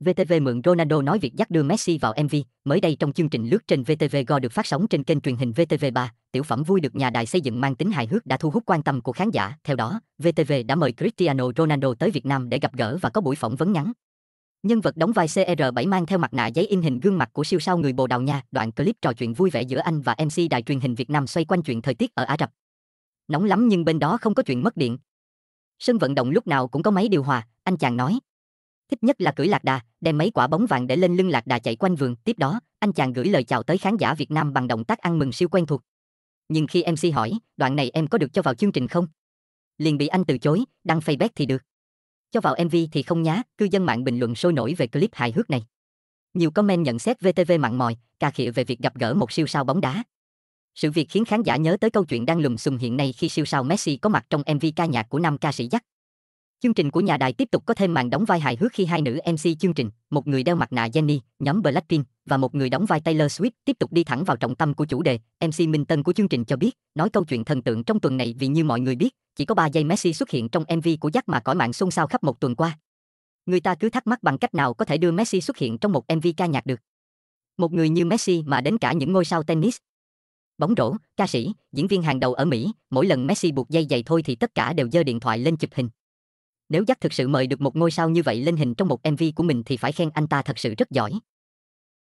VTV mượn Ronaldo nói việc dắt đưa Messi vào MV. Mới đây trong chương trình lướt trên VTV Go được phát sóng trên kênh truyền hình VTV3, tiểu phẩm vui được nhà đài xây dựng mang tính hài hước đã thu hút quan tâm của khán giả. Theo đó, VTV đã mời Cristiano Ronaldo tới Việt Nam để gặp gỡ và có buổi phỏng vấn ngắn. Nhân vật đóng vai CR7 mang theo mặt nạ giấy in hình gương mặt của siêu sao người Bồ Đào Nha. Đoạn clip trò chuyện vui vẻ giữa anh và MC đài truyền hình Việt Nam xoay quanh chuyện thời tiết ở Ả Rập. Nóng lắm nhưng bên đó không có chuyện mất điện. Sân vận động lúc nào cũng có máy điều hòa, anh chàng nói thích nhất là cưỡi lạc đà, đem mấy quả bóng vàng để lên lưng lạc đà chạy quanh vườn, tiếp đó, anh chàng gửi lời chào tới khán giả Việt Nam bằng động tác ăn mừng siêu quen thuộc. Nhưng khi MC hỏi, đoạn này em có được cho vào chương trình không? Liền bị anh từ chối, đăng Facebook thì được. Cho vào MV thì không nhá, cư dân mạng bình luận sôi nổi về clip hài hước này. Nhiều comment nhận xét VTV mặn mòi, cà khịa về việc gặp gỡ một siêu sao bóng đá. Sự việc khiến khán giả nhớ tới câu chuyện đang lùm xùm hiện nay khi siêu sao Messi có mặt trong MV ca nhạc của nam ca sĩ Jack. Chương trình của nhà đài tiếp tục có thêm màn đóng vai hài hước khi hai nữ MC chương trình, một người đeo mặt nạ Jenny, nhóm Blackpink và một người đóng vai Taylor Swift tiếp tục đi thẳng vào trọng tâm của chủ đề. MC Minh Tân của chương trình cho biết, nói câu chuyện thần tượng trong tuần này vì như mọi người biết, chỉ có 3 giây Messi xuất hiện trong MV của Jack mà cõi mạng xôn xao khắp một tuần qua. Người ta cứ thắc mắc bằng cách nào có thể đưa Messi xuất hiện trong một MV ca nhạc được. Một người như Messi mà đến cả những ngôi sao tennis, bóng rổ, ca sĩ, diễn viên hàng đầu ở Mỹ, mỗi lần Messi buộc dây giày thôi thì tất cả đều giơ điện thoại lên chụp hình. Nếu dắt thực sự mời được một ngôi sao như vậy lên hình trong một MV của mình thì phải khen anh ta thật sự rất giỏi.